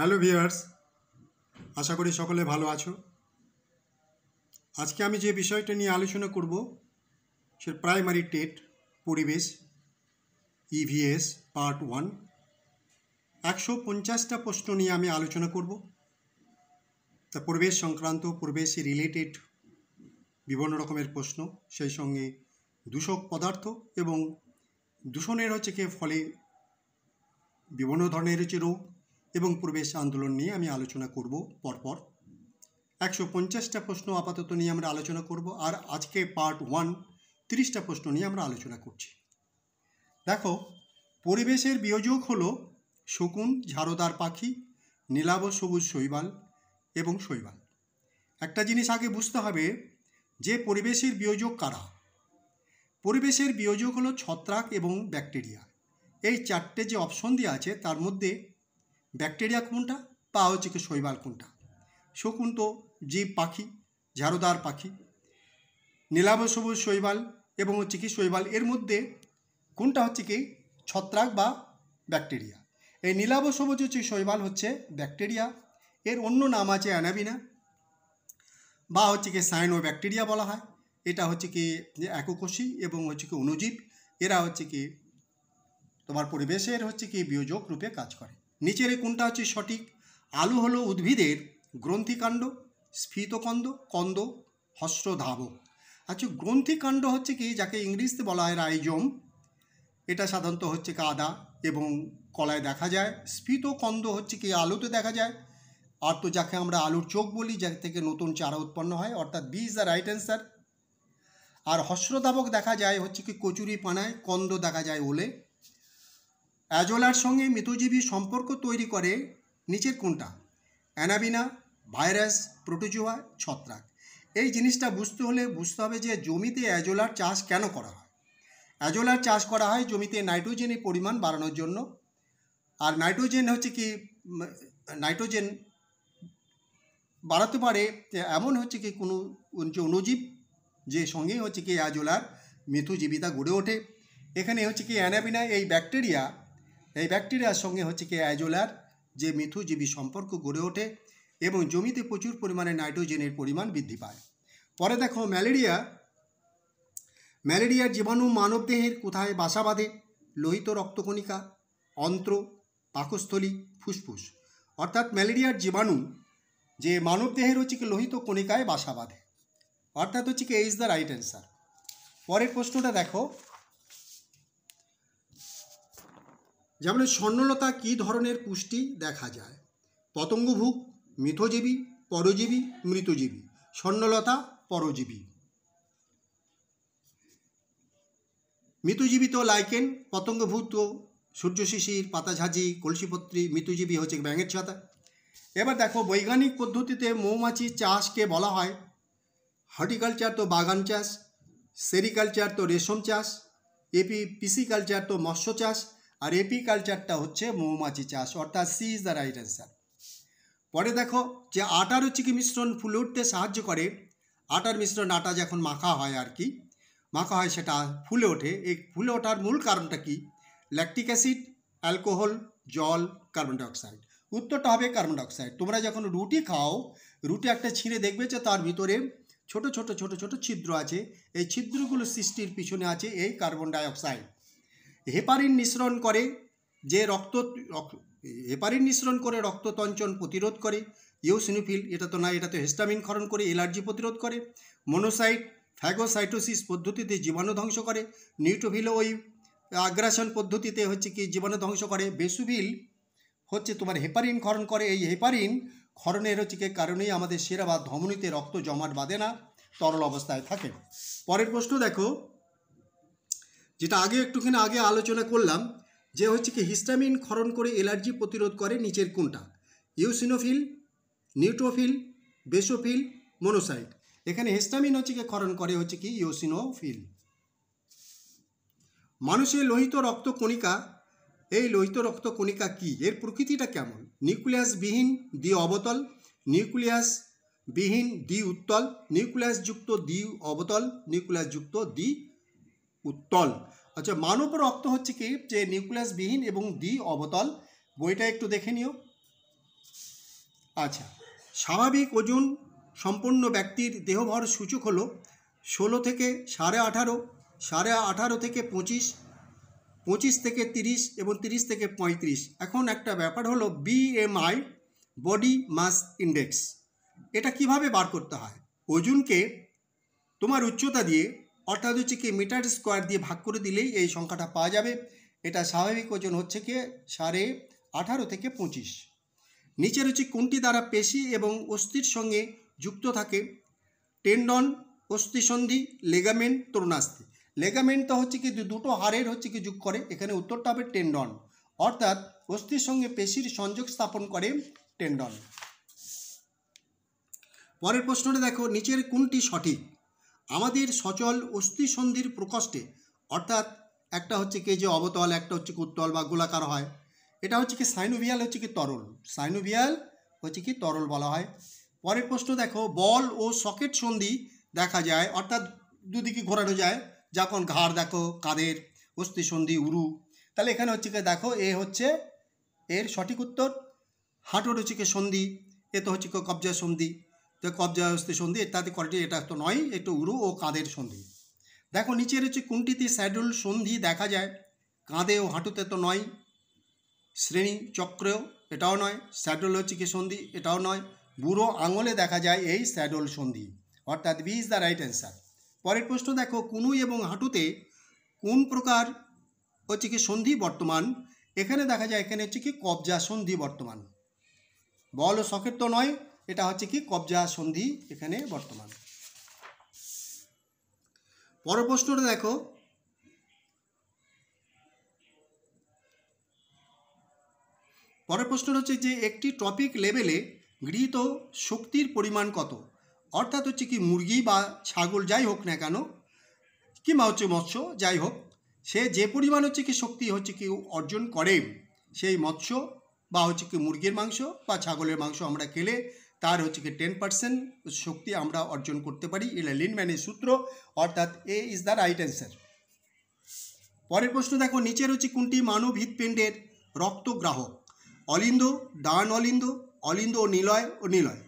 hello viewers আশা করি সকলে ভালো আছো আজকে আমি যে বিষয়টা নিয়ে আলোচনা করব সে প্রাইমারি টেট পরিবেশ ইভিএস পার্ট ওয়ান একশো পঞ্চাশটা প্রশ্ন নিয়ে আমি আলোচনা করব তা পরিবেশ সংক্রান্ত পরিবেশ রিলেটেড বিভিন্ন রকমের প্রশ্ন সেই সঙ্গে দূষক পদার্থ এবং দূষণের হচ্ছে কে ফলে বিভিন্ন ধরনের হচ্ছে রোগ এবং প্রবেশ আন্দোলন নিয়ে আমি আলোচনা করব পরপর একশো পঞ্চাশটা প্রশ্ন আপাতত নিয়ে আমরা আলোচনা করব আর আজকে পার্ট ওয়ান তিরিশটা প্রশ্ন নিয়ে আমরা আলোচনা করছি দেখো পরিবেশের বিয়োজক হল শকুন ঝাড়োদার পাখি নীলাভ সবুজ শৈবাল এবং শৈবাল একটা জিনিস আগে বুঝতে হবে যে পরিবেশের বিয়োজক কারা পরিবেশের বিয়োজক হলো ছত্রাক এবং ব্যাকটেরিয়া এই চারটে যে অপশন দেওয়া আছে তার মধ্যে ব্যাকটেরিয়া কোনটা বা হচ্ছে কি শৈবাল কোনটা শকুন তো জীব পাখি ঝাড়ুদার পাখি নীলাভ সবুজ শৈবাল এবং হচ্ছে কি শৈবাল এর মধ্যে কোনটা হচ্ছে কি ছত্রাক বা ব্যাকটেরিয়া এই নীলাভ সবুজ হচ্ছে শৈবাল হচ্ছে ব্যাকটেরিয়া এর অন্য নাম আছে অ্যানাবিনা বা হচ্ছে কি সাইনো ব্যাকটেরিয়া বলা হয় এটা হচ্ছে কি এককোষী এবং হচ্ছে কি অনুজীব এরা হচ্ছে কি তোমার পরিবেশের হচ্ছে কি বিয়োজক রূপে কাজ করে নিচের কোনটা হচ্ছে সঠিক আলু হলো উদ্ভিদের গ্রন্থিকাণ্ড স্ফীতকন্দ কন্দ হস্রধাবক আচ্ছা গ্রন্থিকাণ্ড হচ্ছে কি যাকে ইংরেজিতে বলা হয় রাইজোম এটা সাধারণত হচ্ছে কাদা এবং কলায় দেখা যায় স্ফীতকন্দ হচ্ছে কি আলুতে দেখা যায় আর তো যাকে আমরা আলুর চোখ বলি যা থেকে নতুন চারা উৎপন্ন হয় অর্থাৎ B is the right answer আর হস্রধাবক দেখা যায় হচ্ছে কি কচুরি পানায় কন্দ দেখা যায় ওলে অ্যাজোলার সঙ্গে মৃতজীবী সম্পর্ক তৈরি করে নিচের কোনটা অ্যানাবিনা ভাইরাস প্রোটোজোয়া ছত্রাক এই জিনিসটা বুঝতে হলে বুঝতে হবে যে জমিতে অ্যাজোলার চাষ কেন করা হয় অ্যাজোলার চাষ করা হয় জমিতে নাইট্রোজেনের পরিমাণ বাড়ানোর জন্য আর নাইট্রোজেন হচ্ছে কি নাইট্রোজেন বাড়াতে পারে এমন হচ্ছে কি কোনো যে অণুজীব যে সঙ্গে হচ্ছে কি অ্যাজোলার মৃত্যুজীবিতা গড়ে ওঠে এখানে হচ্ছে কি অ্যানাবিনা এই ব্যাকটেরিয়া এই ব্যাকটেরিয়ার সঙ্গে হচ্ছে কি অ্যাজোলার যে মিথুজীবী সম্পর্ক গড়ে ওঠে এবং জমিতে প্রচুর পরিমাণে নাইট্রোজেনের পরিমাণ বৃদ্ধি পায় পরে দেখো ম্যালেরিয়া ম্যালেরিয়ার জীবাণু মানবদেহের কোথায় বাসা বাঁধে লোহিত রক্তকণিকা অন্ত্র পাকস্থলী ফুসফুস অর্থাৎ ম্যালেরিয়ার জীবাণু যে মানবদেহের হচ্ছে কি লোহিত কণিকায় বাসা বাঁধে অর্থাৎ হচ্ছে কি এইজ দ্য রাইট অ্যান্সার পরের প্রশ্নটা দেখো যেমন স্বর্ণলতা কী ধরনের পুষ্টি দেখা যায় পতঙ্গভুক মিথজীবী পরজীবী মৃতজীবী স্বর্ণলতা পরজীবী মৃতজীবী তো লাইকেন পতঙ্গভূত সূর্যশিশির পাতাঝাঁঝি কলসিপত্রী মৃতজীবী হচ্ছে ব্যাঙের ছাতা এবার দেখো বৈজ্ঞানিক পদ্ধতিতে মৌমাছি চাষকে বলা হয় হর্টিকালচার তো বাগান চাষ সেরিকালচার তো রেশম চাষ এপি পিসিকালচার তো মৎস্য চাষ আর এপিকালচারটা হচ্ছে মৌমাছি চাষ অর্থাৎ C is the right answer পরে দেখো যে আটার হচ্ছে কি মিশ্রণ ফুলে উঠতে সাহায্য করে আটার মিশ্রণ আটা যখন মাখা হয় আর কি মাখা হয় সেটা ফুলে ওঠে এই ফুলে ওঠার মূল কারণটা কি ল্যাকটিক অ্যাসিড অ্যালকোহল জল কার্বন ডাইঅক্সাইড উত্তরটা হবে কার্বন ডাইঅক্সাইড তোমরা যখন রুটি খাও রুটি একটা ছিঁড়ে দেখবে যে তার ভিতরে ছোট ছোট ছোট ছোট ছিদ্র আছে এই ছিদ্রগুলো সৃষ্টির পিছনে আছে এই কার্বন ডাইঅক্সাইড হেপারিন মিশ্রণ করে যে রক্ত হেপারিন মিশ্রণ করে রক্ত তঞ্চন প্রতিরোধ করে ইউসিনোফিল এটা তো না এটা তো হেস্টামিন ক্ষরণ করে এলার্জি প্রতিরোধ করে মনোসাইট ফ্যাগোসাইটোসিস পদ্ধতিতে জীবাণু ধ্বংস করে নিউট্রোভিল ওই আগ্রাসন পদ্ধতিতে হচ্ছে কি জীবাণু ধ্বংস করে বেসুভিল হচ্ছে তোমার হেপারিন ক্ষরণ করে এই হেপারিন ক্ষরণের হচ্ছে কি কারণেই আমাদের সেরা বা ধমনীতে রক্ত জমাট বাঁধে না তরল অবস্থায় থাকে পরের প্রশ্ন দেখো যেটা আগে একটুখানি আগে আলোচনা করলাম যে হচ্ছে কি হিস্টামিন ক্ষরণ করে এলার্জি প্রতিরোধ করে নিচের কোনটা ইউসিনোফিল নিউট্রোফিল বেসোফিল মোনোসাইট এখানে হিস্টামিন হচ্ছে কি ক্ষরণ করে হচ্ছে কি ইউসিনোফিল মানুষের লোহিত রক্ত কণিকা এই লোহিত রক্ত কণিকা কি এর প্রকৃতিটা কেমন বিহীন দ্বি অবতল নিউক্লিয়াস বিহীন দ্বি উত্তল যুক্ত দ্বি অবতল যুক্ত দ্বি উত্তল আচ্ছা মানব রক্ত হচ্ছে কি যে নিউক্লিয়াসবিহীন এবং দ্বি অবতল বইটা একটু দেখে নিও আচ্ছা স্বাভাবিক ওজন সম্পন্ন ব্যক্তির দেহভর সূচক হলো ষোলো থেকে সাড়ে আঠারো সাড়ে আঠারো থেকে পঁচিশ পঁচিশ থেকে তিরিশ এবং তিরিশ থেকে পঁয়ত্রিশ এখন একটা ব্যাপার হলো বিএমআই বডি মাস ইন্ডেক্স এটা কিভাবে বার করতে হয় ওজনকে তোমার উচ্চতা দিয়ে অর্থাৎ হচ্ছে কি মিটার স্কোয়ার দিয়ে ভাগ করে দিলেই এই সংখ্যাটা পাওয়া যাবে এটা স্বাভাবিক ওজন হচ্ছে কি সাড়ে আঠারো থেকে পঁচিশ নিচের হচ্ছে কোনটি দ্বারা পেশি এবং অস্থির সঙ্গে যুক্ত থাকে টেন্ডন অস্থিসন্ধি লেগামেন্ট তরুণাস্থি লেগামেন্টটা হচ্ছে কি দুটো হাড়ের হচ্ছে কি যুগ করে এখানে উত্তরটা হবে টেন্ডন অর্থাৎ অস্থির সঙ্গে পেশির সংযোগ স্থাপন করে টেন্ডন পরের প্রশ্নটা দেখো নিচের কোনটি সঠিক আমাদের সচল অস্থিসন্ধির প্রকোষ্ঠে অর্থাৎ একটা হচ্ছে কি যে অবতল একটা হচ্ছে কি উত্তল বা গোলাকার হয় এটা হচ্ছে কি সাইনোভিয়াল হচ্ছে কি তরল সাইনোভিয়াল হচ্ছে কি তরল বলা হয় পরের প্রশ্ন দেখো বল ও সকেট সন্ধি দেখা যায় অর্থাৎ দুদিকে ঘোরানো যায় যখন ঘাড় দেখো কাদের অস্থি সন্ধি উরু তাহলে এখানে হচ্ছে কি দেখো এ হচ্ছে এর সঠিক উত্তর হাঁটুর হচ্ছে কি সন্ধি এ তো হচ্ছে কি কবজা সন্ধি যে কবজায়স্থী সন্ধি ইত্যাদি কোয়ালিটি এটা তো নয় একটু উরু ও কাঁধের সন্ধি দেখো নিচের হচ্ছে কোনটিতে স্যাডুল সন্ধি দেখা যায় কাঁধে ও হাঁটুতে তো নয় শ্রেণী চক্রেও এটাও নয় স্যাডল হচ্ছে কি সন্ধি এটাও নয় বুড়ো আঙুলে দেখা যায় এই স্যাডল সন্ধি অর্থাৎ B is the right answer পরের প্রশ্ন দেখো কুনুই এবং হাঁটুতে কোন প্রকার হচ্ছে কি সন্ধি বর্তমান এখানে দেখা যায় এখানে হচ্ছে কি কবজা সন্ধি বর্তমান বল ও শখের তো নয় এটা হচ্ছে কি কবজা সন্ধি এখানে বর্তমান পরের প্রশ্নটা দেখো পরের প্রশ্নটা হচ্ছে যে একটি টপিক লেভেলে গৃহীত শক্তির পরিমাণ কত অর্থাৎ হচ্ছে কি মুরগি বা ছাগল যাই হোক না কেন কিংবা হচ্ছে মৎস্য যাই হোক সে যে পরিমাণ হচ্ছে কি শক্তি হচ্ছে কি অর্জন করে সেই মৎস্য বা হচ্ছে কি মুরগির মাংস বা ছাগলের মাংস আমরা খেলে তার হচ্ছে কি টেন পার্সেন্ট শক্তি আমরা অর্জন করতে পারি এটা লিনম্যানের সূত্র অর্থাৎ A is the right answer পরের প্রশ্ন দেখো নিচের হচ্ছে কোনটি মানব হৃৎপিণ্ডের গ্রাহক অলিন্দ ডান অলিন্দ অলিন্দ ও নিলয় ও নিলয়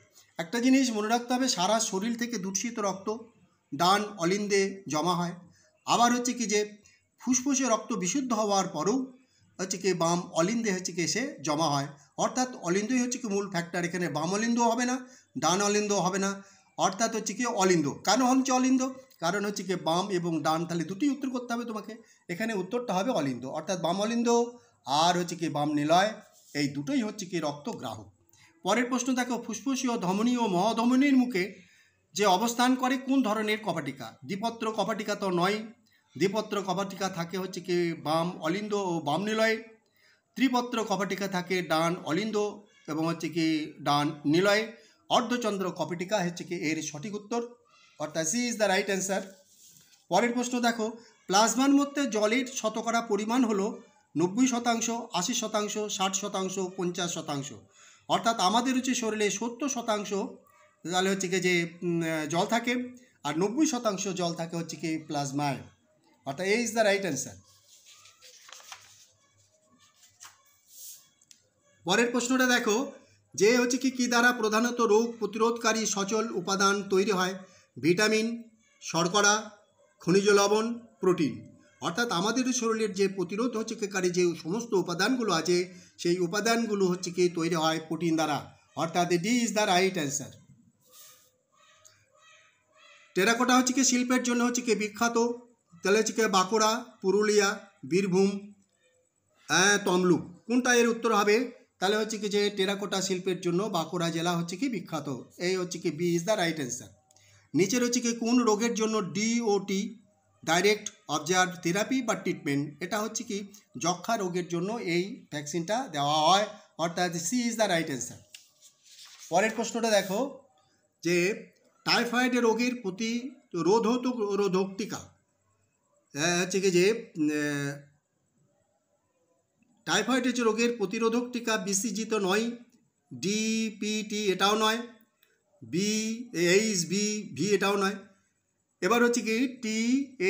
একটা জিনিস মনে রাখতে হবে সারা শরীর থেকে দূষিত রক্ত ডান অলিন্দে জমা হয় আবার হচ্ছে কি যে ফুসফুসে রক্ত বিশুদ্ধ হওয়ার পরেও হচ্ছে কি বাম অলিন্দে হচ্ছে কি এসে জমা হয় অর্থাৎ অলিন্দই হচ্ছে কি মূল ফ্যাক্টর এখানে বাম অলিন্দ হবে না ডান অলিন্দ হবে না অর্থাৎ হচ্ছে কি অলিন্দ কেন হচ্ছে অলিন্দ কারণ হচ্ছে কি বাম এবং ডান তাহলে দুটি উত্তর করতে হবে তোমাকে এখানে উত্তরটা হবে অলিন্দ অর্থাৎ বাম অলিন্দ আর হচ্ছে কি বাম নিলয় এই দুটোই হচ্ছে কি রক্ত গ্রাহক পরের প্রশ্ন দেখো ফুসফুসীয় ধমনী ও মহধমনীর মুখে যে অবস্থান করে কোন ধরনের কপাটিকা দ্বিপত্র কপাটিকা তো নয় দ্বিপত্র কপাটিকা থাকে হচ্ছে কি বাম অলিন্দ ও বাম নিলয় ত্রিপত্র কপাটিকা থাকে ডান অলিন্দ এবং হচ্ছে কি ডান নিলয় অর্ধচন্দ্র কপাটিকা হচ্ছে কি এর সঠিক উত্তর অর্থাৎ C is the right answer পরের প্রশ্ন দেখো প্লাজমার মধ্যে জলের শতকরা পরিমাণ হলো নব্বই শতাংশ আশি শতাংশ ষাট শতাংশ পঞ্চাশ শতাংশ অর্থাৎ আমাদের হচ্ছে শরীরে সত্তর শতাংশ তাহলে হচ্ছে কি যে জল থাকে আর নব্বই শতাংশ জল থাকে হচ্ছে কি প্লাজমায় অর্থাৎ A is the right answer পরের প্রশ্নটা দেখো যে হচ্ছে কি কী দ্বারা প্রধানত রোগ প্রতিরোধকারী সচল উপাদান তৈরি হয় ভিটামিন শর্করা খনিজ লবণ প্রোটিন অর্থাৎ আমাদের শরীরের যে প্রতিরোধ হচ্ছে কারি যে সমস্ত উপাদানগুলো আছে সেই উপাদানগুলো হচ্ছে কি তৈরি হয় প্রোটিন দ্বারা অর্থাৎ D is the right answer terracotta হচ্ছে কি শিল্পের জন্য হচ্ছে কি বিখ্যাত তাহলে হচ্ছে বাঁকুড়া পুরুলিয়া বীরভূম তমলুক কোনটা এর উত্তর হবে তাহলে হচ্ছে কি যে টেরাকোটা শিল্পের জন্য বাঁকুড়া জেলা হচ্ছে কি বিখ্যাত এই হচ্ছে কি B is the right answer নিচের হচ্ছে কি কোন রোগের জন্য ডিওটি ডাইরেক্ট অবজার্ভ থেরাপি বা ট্রিটমেন্ট এটা হচ্ছে কি যক্ষা রোগের জন্য এই ভ্যাকসিনটা দেওয়া হয় অর্থাৎ C is the right answer পরের প্রশ্নটা দেখো যে টাইফয়েড রোগের প্রতি রোধ রোধক টিকা হচ্ছে কি যে টাইফয়েড রোগের প্রতিরোধক টিকা বিসিজি তো নয় ডিপিটি এটাও নয় বি এইচ বি ভি এটাও নয় এবার হচ্ছে কি টি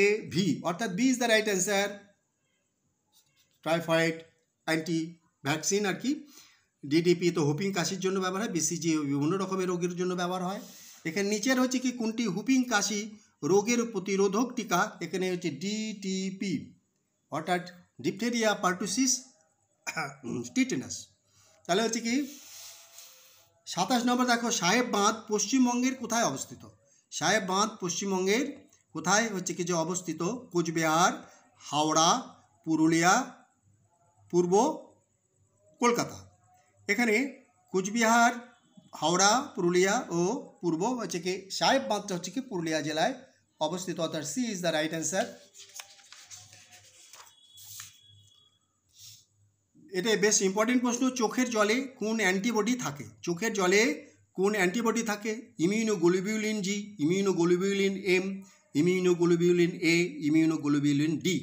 এ ভি অর্থাৎ B is the right answer typhoid anti vaccine আর কি ডিডিপি তো হুপিং কাশির জন্য ব্যবহার হয় বিসিজি বিভিন্ন রকমের রোগের জন্য ব্যবহার হয় এখানে নিচের হচ্ছে কি কোনটি হুপিং কাশি রোগের প্রতিরোধক টিকা এখানে হচ্ছে ডিটিপি অর্থাৎ ডিপথেরিয়া পার্টুসিস টিটেনাস তাহলে হচ্ছে কি সাতাশ নম্বর দেখো সাহেব বাঁধ পশ্চিমবঙ্গের কোথায় অবস্থিত সাহেব বাঁধ পশ্চিমবঙ্গের কোথায় হচ্ছে কি যে অবস্থিত কোচবিহার হাওড়া পুরুলিয়া পূর্ব কলকাতা এখানে কোচবিহার হাওড়া পুরুলিয়া ও পূর্ব হচ্ছে কি সাহেব বাঁধটা হচ্ছে কি পুরুলিয়া জেলায় অবস্থিত অর্থাৎ C is the right answer এটা বেশ ইম্পর্টেন্ট প্রশ্ন চোখের জলে কোন অ্যান্টিবডি থাকে চোখের জলে কোন অ্যান্টিবডি থাকে immunoglobulin G immunoglobulin M immunoglobulin A immunoglobulin D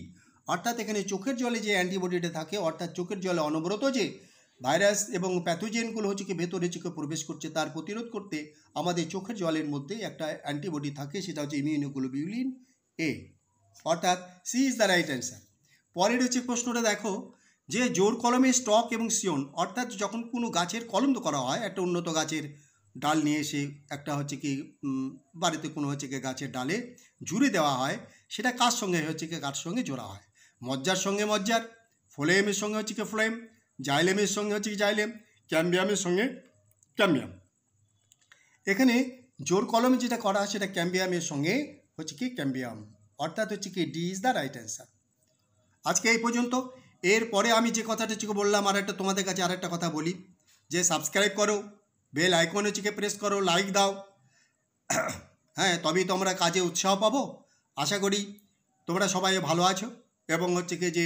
অর্থাৎ এখানে চোখের জলে যে অ্যান্টিবডিটা থাকে অর্থাৎ চোখের জলে অনবরত যে ভাইরাস এবং প্যাথোজেনগুলো হচ্ছে কি ভেতরে চোখে প্রবেশ করছে তার প্রতিরোধ করতে আমাদের চোখের জলের মধ্যে একটা অ্যান্টিবডি থাকে সেটা হচ্ছে ইমিউনোগ্লোবিউলিন এ অর্থাৎ C is the right answer পরের হচ্ছে প্রশ্নটা দেখো যে জোর কলমে স্টক এবং সিওন অর্থাৎ যখন কোনো গাছের কলম তো করা হয় একটা উন্নত গাছের ডাল নিয়ে এসে একটা হচ্ছে কি বাড়িতে কোনো হচ্ছে কি গাছের ডালে জুড়ে দেওয়া হয় সেটা কার সঙ্গে হচ্ছে কি কার সঙ্গে জোড়া হয় মজ্জার সঙ্গে মজ্জার ফ্লেমের সঙ্গে হচ্ছে কি ফ্লেম জাইলেমের সঙ্গে হচ্ছে কি জাইলেম ক্যাম্বিয়ামের সঙ্গে ক্যাম্বিয়াম এখানে জোর কলমে যেটা করা হয় সেটা ক্যাম্বিয়ামের সঙ্গে হচ্ছে কি ক্যাম্বিয়াম অর্থাৎ হচ্ছে কি D is the right answer আজকে এই পর্যন্ত এরপরে আমি যে কথাটা হচ্ছে বললাম আর একটা তোমাদের কাছে আর একটা কথা বলি যে সাবস্ক্রাইব করো বেল আইকন হচ্ছে প্রেস করো লাইক দাও হ্যাঁ তবেই তোমরা কাজে উৎসাহ পাবো আশা করি তোমরা সবাই ভালো আছো এবং হচ্ছে কি যে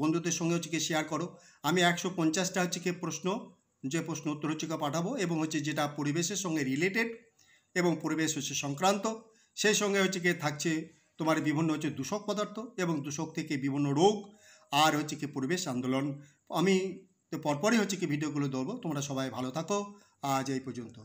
বন্ধুদের সঙ্গে হচ্ছে কি শেয়ার করো আমি একশো পঞ্চাশটা হচ্ছে কি প্রশ্ন যে প্রশ্ন উত্তর হচ্ছে কি পাঠাবো এবং হচ্ছে যেটা পরিবেশের সঙ্গে রিলেটেড এবং পরিবেশ হচ্ছে সংক্রান্ত সেই সঙ্গে হচ্ছে কি থাকছে তোমার বিভিন্ন হচ্ছে দূষক পদার্থ এবং দূষক থেকে বিভিন্ন রোগ আর হচ্ছে কি পরিবেশ আন্দোলন আমি পরপরই হচ্ছে কি ভিডিওগুলো দেবো তোমরা সবাই ভালো থাকো আজ এই পর্যন্ত